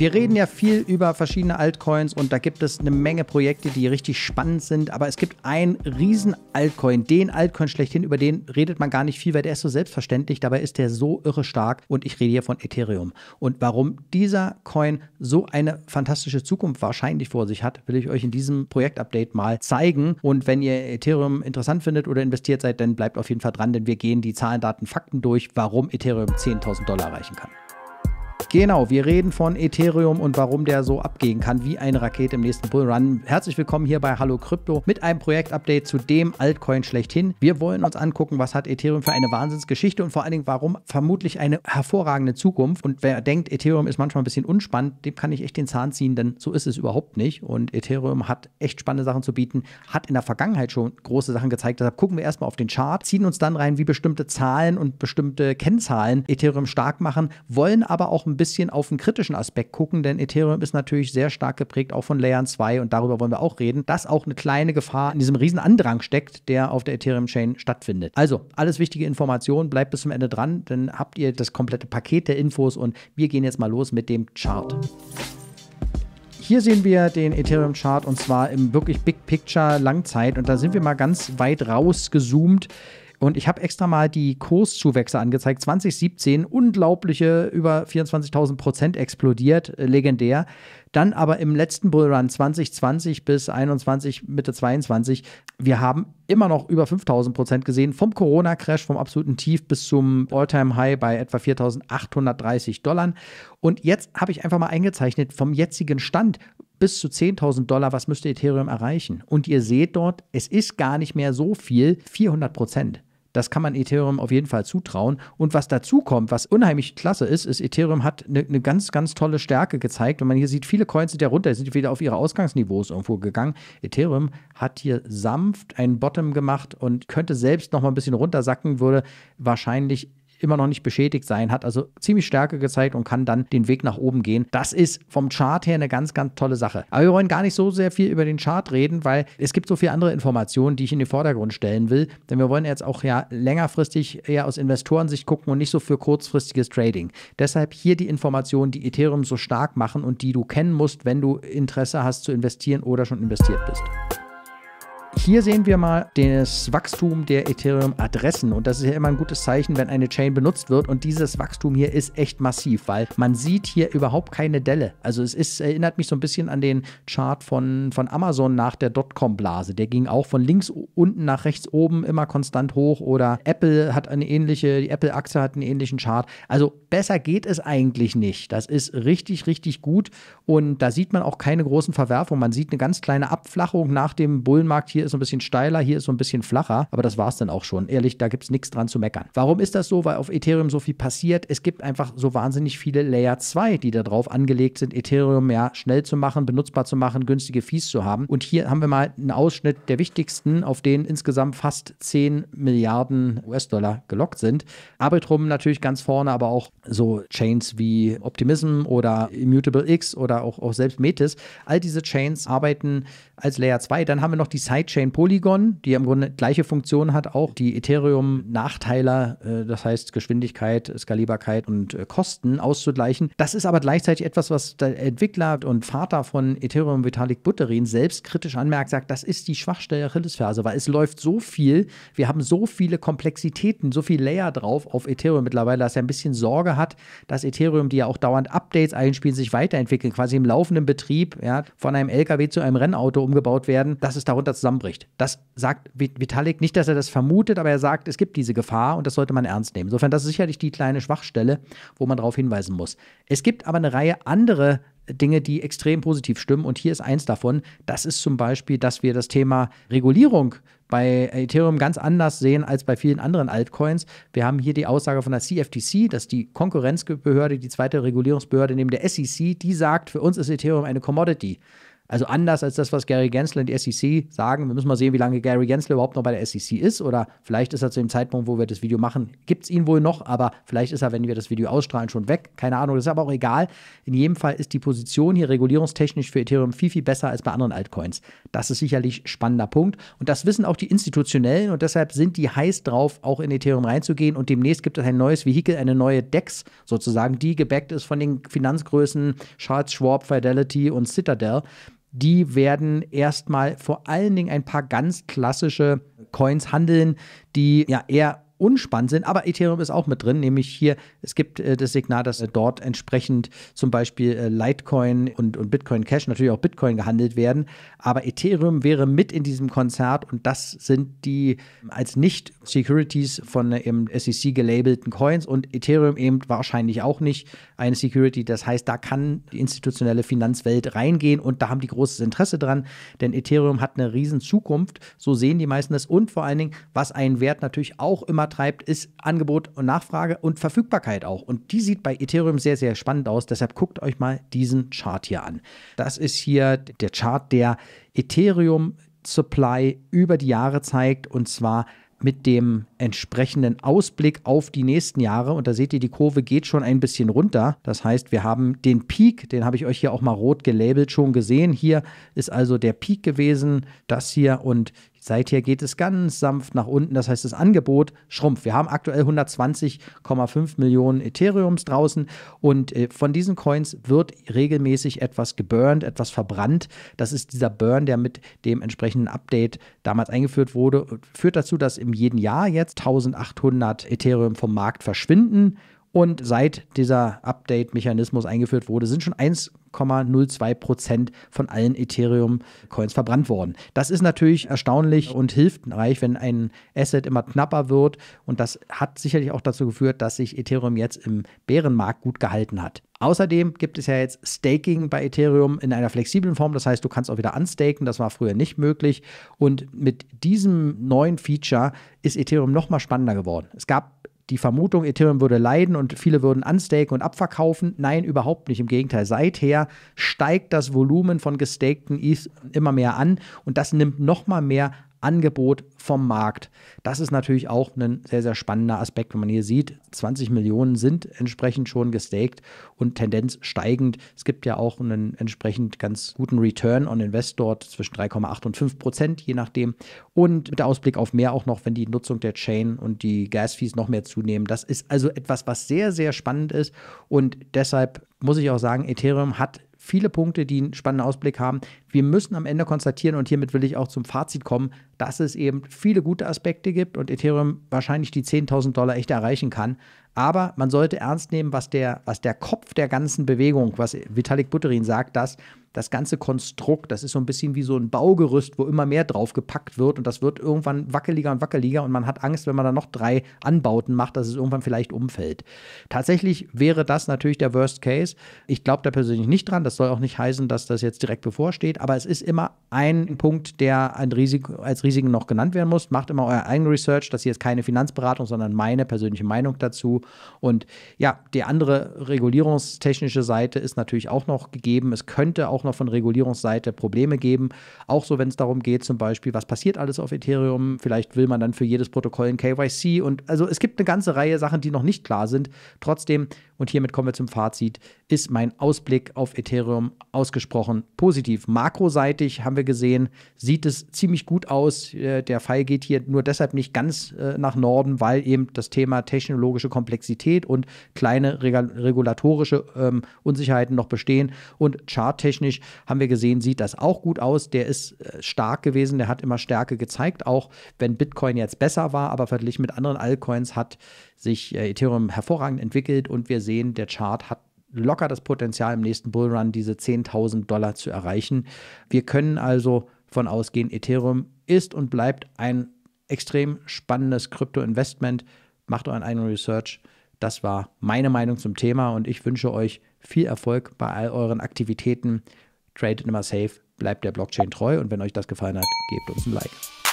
Wir reden ja viel über verschiedene Altcoins und da gibt es eine Menge Projekte, die richtig spannend sind. Aber es gibt einen riesen Altcoin, den Altcoin schlechthin, über den redet man gar nicht viel, weil der ist so selbstverständlich. Dabei ist der so irre stark und ich rede hier von Ethereum. Und warum dieser Coin so eine fantastische Zukunft wahrscheinlich vor sich hat, will ich euch in diesem Projektupdate mal zeigen. Und wenn ihr Ethereum interessant findet oder investiert seid, dann bleibt auf jeden Fall dran, denn wir gehen die Zahlen, Daten, Fakten durch, warum Ethereum 10.000 Dollar erreichen kann. Genau, wir reden von Ethereum und warum der so abgehen kann wie eine Rakete im nächsten Bullrun. Herzlich willkommen hier bei Hallo Krypto mit einem Projektupdate zu dem Altcoin schlechthin. Wir wollen uns angucken, was hat Ethereum für eine Wahnsinnsgeschichte und vor allen Dingen, warum vermutlich eine hervorragende Zukunft. Und wer denkt, Ethereum ist manchmal ein bisschen unspannend, dem kann ich echt den Zahn ziehen, denn so ist es überhaupt nicht. Und Ethereum hat echt spannende Sachen zu bieten, hat in der Vergangenheit schon große Sachen gezeigt. Deshalb gucken wir erstmal auf den Chart, ziehen uns dann rein, wie bestimmte Zahlen und bestimmte Kennzahlen Ethereum stark machen, wollen aber auch ein bisschen auf den kritischen Aspekt gucken, denn Ethereum ist natürlich sehr stark geprägt auch von Layern 2 und darüber wollen wir auch reden, dass auch eine kleine Gefahr in diesem riesen Andrang steckt, der auf der Ethereum-Chain stattfindet. Also, alles wichtige Informationen, bleibt bis zum Ende dran, dann habt ihr das komplette Paket der Infos und wir gehen jetzt mal los mit dem Chart. Hier sehen wir den Ethereum-Chart und zwar im wirklich Big Picture Langzeit und da sind wir mal ganz weit rausgezoomt und ich habe extra mal die Kurszuwächse angezeigt. 2017 unglaubliche über 24.000 Prozent explodiert, äh, legendär. Dann aber im letzten Bullrun 2020 bis 21, Mitte 22, wir haben immer noch über 5000 Prozent gesehen. Vom Corona-Crash, vom absoluten Tief bis zum All-Time-High bei etwa 4830 Dollar. Und jetzt habe ich einfach mal eingezeichnet, vom jetzigen Stand bis zu 10.000 Dollar, was müsste Ethereum erreichen? Und ihr seht dort, es ist gar nicht mehr so viel, 400 Prozent. Das kann man Ethereum auf jeden Fall zutrauen. Und was dazu kommt, was unheimlich klasse ist, ist, Ethereum hat eine ne ganz, ganz tolle Stärke gezeigt. Und man hier sieht, viele Coins sind ja runter, sind wieder auf ihre Ausgangsniveaus irgendwo gegangen. Ethereum hat hier sanft einen Bottom gemacht und könnte selbst noch mal ein bisschen runtersacken, würde wahrscheinlich immer noch nicht beschädigt sein, hat also ziemlich Stärke gezeigt und kann dann den Weg nach oben gehen. Das ist vom Chart her eine ganz, ganz tolle Sache. Aber wir wollen gar nicht so sehr viel über den Chart reden, weil es gibt so viele andere Informationen, die ich in den Vordergrund stellen will. Denn wir wollen jetzt auch ja längerfristig eher aus Investorensicht gucken und nicht so für kurzfristiges Trading. Deshalb hier die Informationen, die Ethereum so stark machen und die du kennen musst, wenn du Interesse hast zu investieren oder schon investiert bist. Hier sehen wir mal das Wachstum der Ethereum-Adressen und das ist ja immer ein gutes Zeichen, wenn eine Chain benutzt wird und dieses Wachstum hier ist echt massiv, weil man sieht hier überhaupt keine Delle. Also es ist, erinnert mich so ein bisschen an den Chart von, von Amazon nach der Dotcom-Blase. Der ging auch von links unten nach rechts oben immer konstant hoch oder Apple hat eine ähnliche, die apple achse hat einen ähnlichen Chart. Also besser geht es eigentlich nicht. Das ist richtig, richtig gut und da sieht man auch keine großen Verwerfungen. Man sieht eine ganz kleine Abflachung nach dem Bullenmarkt hier hier ist ein bisschen steiler, hier ist so ein bisschen flacher, aber das war es dann auch schon. Ehrlich, da gibt es nichts dran zu meckern. Warum ist das so? Weil auf Ethereum so viel passiert. Es gibt einfach so wahnsinnig viele Layer 2, die da drauf angelegt sind, Ethereum ja schnell zu machen, benutzbar zu machen, günstige Fees zu haben. Und hier haben wir mal einen Ausschnitt der wichtigsten, auf denen insgesamt fast 10 Milliarden US-Dollar gelockt sind. Arbitrum natürlich ganz vorne, aber auch so Chains wie Optimism oder Immutable X oder auch, auch selbst Metis. All diese Chains arbeiten als Layer 2. Dann haben wir noch die Side Blockchain Polygon, die im Grunde gleiche Funktion hat, auch die ethereum nachteile äh, das heißt Geschwindigkeit, Skalierbarkeit und äh, Kosten auszugleichen. Das ist aber gleichzeitig etwas, was der Entwickler und Vater von Ethereum, Vitalik Buterin, selbst kritisch anmerkt, sagt, das ist die Schwachstelle der Achillesferse, weil es läuft so viel, wir haben so viele Komplexitäten, so viel Layer drauf auf Ethereum mittlerweile, dass er ein bisschen Sorge hat, dass Ethereum, die ja auch dauernd Updates einspielen, sich weiterentwickeln, quasi im laufenden Betrieb ja, von einem LKW zu einem Rennauto umgebaut werden, dass es darunter zusammen zusammenbricht. Das sagt Vitalik nicht, dass er das vermutet, aber er sagt, es gibt diese Gefahr und das sollte man ernst nehmen. Insofern, das ist sicherlich die kleine Schwachstelle, wo man darauf hinweisen muss. Es gibt aber eine Reihe anderer Dinge, die extrem positiv stimmen und hier ist eins davon. Das ist zum Beispiel, dass wir das Thema Regulierung bei Ethereum ganz anders sehen als bei vielen anderen Altcoins. Wir haben hier die Aussage von der CFTC, dass die Konkurrenzbehörde, die zweite Regulierungsbehörde neben der SEC, die sagt, für uns ist Ethereum eine Commodity. Also anders als das, was Gary Gensler und die SEC sagen. Wir müssen mal sehen, wie lange Gary Gensler überhaupt noch bei der SEC ist. Oder vielleicht ist er zu dem Zeitpunkt, wo wir das Video machen, gibt es ihn wohl noch. Aber vielleicht ist er, wenn wir das Video ausstrahlen, schon weg. Keine Ahnung, das ist aber auch egal. In jedem Fall ist die Position hier regulierungstechnisch für Ethereum viel, viel besser als bei anderen Altcoins. Das ist sicherlich ein spannender Punkt. Und das wissen auch die Institutionellen. Und deshalb sind die heiß drauf, auch in Ethereum reinzugehen. Und demnächst gibt es ein neues Vehikel, eine neue DEX sozusagen, die gebackt ist von den Finanzgrößen Charles Schwab, Fidelity und Citadel die werden erstmal vor allen Dingen ein paar ganz klassische Coins handeln, die ja eher unspannend sind. Aber Ethereum ist auch mit drin, nämlich hier, es gibt äh, das Signal, dass äh, dort entsprechend zum Beispiel äh, Litecoin und, und Bitcoin Cash, natürlich auch Bitcoin gehandelt werden. Aber Ethereum wäre mit in diesem Konzert und das sind die ähm, als nicht Securities von im äh, SEC gelabelten Coins und Ethereum eben wahrscheinlich auch nicht eine Security. Das heißt, da kann die institutionelle Finanzwelt reingehen und da haben die großes Interesse dran, denn Ethereum hat eine riesen Zukunft. So sehen die meisten das und vor allen Dingen, was einen Wert natürlich auch immer treibt, ist Angebot und Nachfrage und Verfügbarkeit auch. Und die sieht bei Ethereum sehr, sehr spannend aus. Deshalb guckt euch mal diesen Chart hier an. Das ist hier der Chart, der Ethereum Supply über die Jahre zeigt und zwar mit dem entsprechenden Ausblick auf die nächsten Jahre. Und da seht ihr, die Kurve geht schon ein bisschen runter. Das heißt, wir haben den Peak, den habe ich euch hier auch mal rot gelabelt schon gesehen. Hier ist also der Peak gewesen, das hier. Und Seither geht es ganz sanft nach unten. Das heißt, das Angebot schrumpft. Wir haben aktuell 120,5 Millionen Ethereums draußen und äh, von diesen Coins wird regelmäßig etwas geburnt, etwas verbrannt. Das ist dieser Burn, der mit dem entsprechenden Update damals eingeführt wurde. Führt dazu, dass im jeden Jahr jetzt 1800 Ethereum vom Markt verschwinden. Und seit dieser Update-Mechanismus eingeführt wurde, sind schon 1, 0,02 von allen Ethereum-Coins verbrannt worden. Das ist natürlich erstaunlich und hilfreich, wenn ein Asset immer knapper wird. Und das hat sicherlich auch dazu geführt, dass sich Ethereum jetzt im Bärenmarkt gut gehalten hat. Außerdem gibt es ja jetzt Staking bei Ethereum in einer flexiblen Form. Das heißt, du kannst auch wieder unstaken. Das war früher nicht möglich. Und mit diesem neuen Feature ist Ethereum noch mal spannender geworden. Es gab die Vermutung, Ethereum würde leiden und viele würden anstaken und abverkaufen. Nein, überhaupt nicht. Im Gegenteil, seither steigt das Volumen von gestakten ETH immer mehr an und das nimmt nochmal mehr Angebot vom Markt. Das ist natürlich auch ein sehr, sehr spannender Aspekt, wenn man hier sieht, 20 Millionen sind entsprechend schon gestaked und Tendenz steigend. Es gibt ja auch einen entsprechend ganz guten Return on Invest dort zwischen 3,8 und 5 Prozent, je nachdem. Und mit der Ausblick auf mehr auch noch, wenn die Nutzung der Chain und die Gasfees noch mehr zunehmen. Das ist also etwas, was sehr, sehr spannend ist und deshalb muss ich auch sagen, Ethereum hat viele Punkte, die einen spannenden Ausblick haben wir müssen am Ende konstatieren, und hiermit will ich auch zum Fazit kommen, dass es eben viele gute Aspekte gibt und Ethereum wahrscheinlich die 10.000 Dollar echt erreichen kann. Aber man sollte ernst nehmen, was der, was der Kopf der ganzen Bewegung, was Vitalik Buterin sagt, dass das ganze Konstrukt, das ist so ein bisschen wie so ein Baugerüst, wo immer mehr draufgepackt wird und das wird irgendwann wackeliger und wackeliger und man hat Angst, wenn man dann noch drei Anbauten macht, dass es irgendwann vielleicht umfällt. Tatsächlich wäre das natürlich der Worst Case. Ich glaube da persönlich nicht dran. Das soll auch nicht heißen, dass das jetzt direkt bevorsteht, aber es ist immer ein Punkt, der ein Risiko, als Risiken noch genannt werden muss. Macht immer euer eigenes Research. Das hier ist keine Finanzberatung, sondern meine persönliche Meinung dazu. Und ja, die andere regulierungstechnische Seite ist natürlich auch noch gegeben. Es könnte auch noch von Regulierungsseite Probleme geben. Auch so, wenn es darum geht, zum Beispiel, was passiert alles auf Ethereum? Vielleicht will man dann für jedes Protokoll ein KYC. Und also es gibt eine ganze Reihe Sachen, die noch nicht klar sind. Trotzdem und hiermit kommen wir zum Fazit. Ist mein Ausblick auf Ethereum ausgesprochen positiv. Makroseitig haben wir gesehen, sieht es ziemlich gut aus. Äh, der Fall geht hier nur deshalb nicht ganz äh, nach Norden, weil eben das Thema technologische Komplexität und kleine regulatorische ähm, Unsicherheiten noch bestehen. Und charttechnisch haben wir gesehen, sieht das auch gut aus. Der ist äh, stark gewesen, der hat immer Stärke gezeigt, auch wenn Bitcoin jetzt besser war, aber verglichen mit anderen Altcoins hat sich Ethereum hervorragend entwickelt und wir sehen, sehen, der Chart hat locker das Potenzial, im nächsten Bullrun diese 10.000 Dollar zu erreichen. Wir können also von ausgehen, Ethereum ist und bleibt ein extrem spannendes Krypto-Investment. Macht euren eigenen Research. Das war meine Meinung zum Thema und ich wünsche euch viel Erfolg bei all euren Aktivitäten. Trade immer safe, bleibt der Blockchain treu und wenn euch das gefallen hat, gebt uns ein Like.